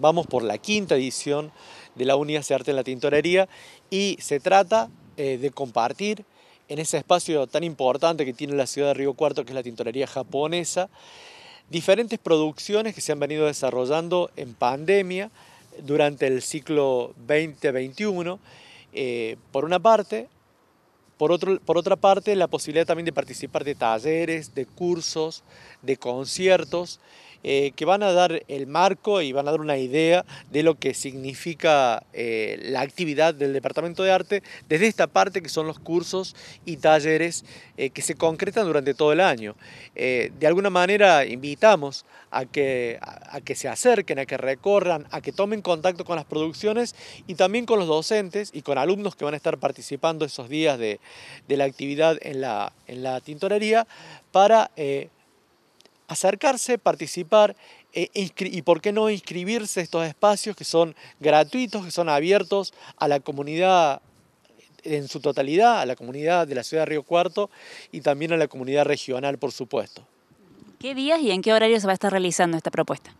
vamos por la quinta edición de la Unidad de Arte en la Tintorería y se trata eh, de compartir en ese espacio tan importante que tiene la ciudad de Río Cuarto, que es la tintorería japonesa, diferentes producciones que se han venido desarrollando en pandemia durante el ciclo 2021, eh, por una parte, por, por otra parte, la posibilidad también de participar de talleres, de cursos, de conciertos eh, que van a dar el marco y van a dar una idea de lo que significa eh, la actividad del Departamento de Arte desde esta parte que son los cursos y talleres eh, que se concretan durante todo el año. de alguna manera invitamos a que, que se acerquen, a que recorran, a que tomen contacto con las producciones y también con los docentes y con alumnos que van a estar participando esos días de, la actividad en la, en la tintorería para acercarse, participar eh, y por qué no inscribirse a estos espacios que son gratuitos, que son abiertos a la comunidad en su totalidad, a la comunidad de la ciudad de Río Cuarto y también a la comunidad regional, por supuesto. ¿Qué días y en qué horario se va a estar realizando esta propuesta?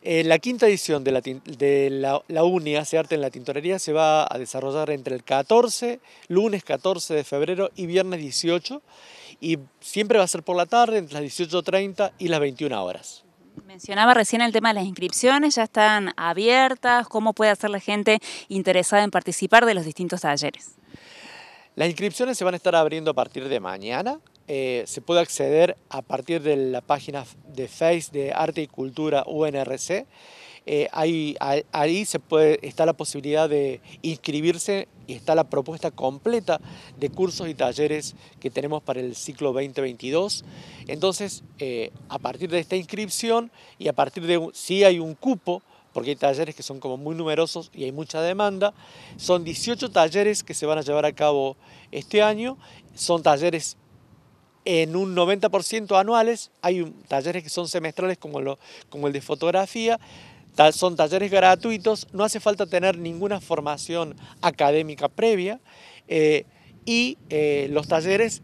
Eh, la quinta edición de, la, de la, la Hace Arte en la Tintorería se va a desarrollar entre el 14, lunes 14 de febrero y viernes 18 y siempre va a ser por la tarde, entre las 18.30 y las 21 horas. Mencionaba recién el tema de las inscripciones, ya están abiertas, ¿cómo puede hacer la gente interesada en participar de los distintos talleres? Las inscripciones se van a estar abriendo a partir de mañana. Eh, se puede acceder a partir de la página de Face de Arte y Cultura UNRC. Eh, ahí, se puede, está la posibilidad de inscribirse y está la propuesta completa de cursos y talleres que tenemos para el ciclo 2022. Entonces, eh, a partir de esta inscripción y a partir de si hay un cupo, porque hay talleres que son como muy numerosos y hay mucha demanda. Son 18 talleres que se van a llevar a cabo este año. Son talleres en un 90% anuales. Hay talleres que son semestrales como, como el de fotografía. Son talleres gratuitos, no hace falta tener ninguna formación académica previa eh, y eh, los talleres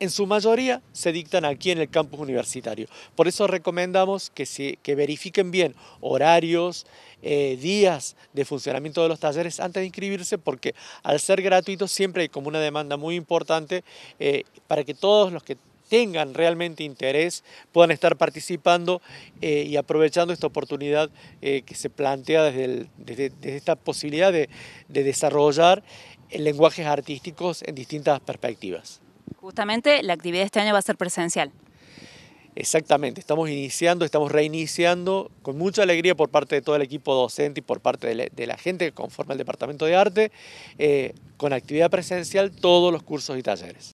en su mayoría se dictan aquí en el campus universitario. Por eso recomendamos que, se, verifiquen bien horarios, eh, días de funcionamiento de los talleres antes de inscribirse, porque al ser gratuitos siempre hay como una demanda muy importante para que todos los que tengan realmente interés puedan estar participando eh, y aprovechando esta oportunidad eh, que se plantea desde, esta posibilidad de, desarrollar eh, lenguajes artísticos en distintas perspectivas. Justamente la actividad este año va a ser presencial. Exactamente, estamos iniciando, estamos reiniciando con mucha alegría por parte de todo el equipo docente y por parte de la, gente que conforma el Departamento de Arte, con actividad presencial todos los cursos y talleres.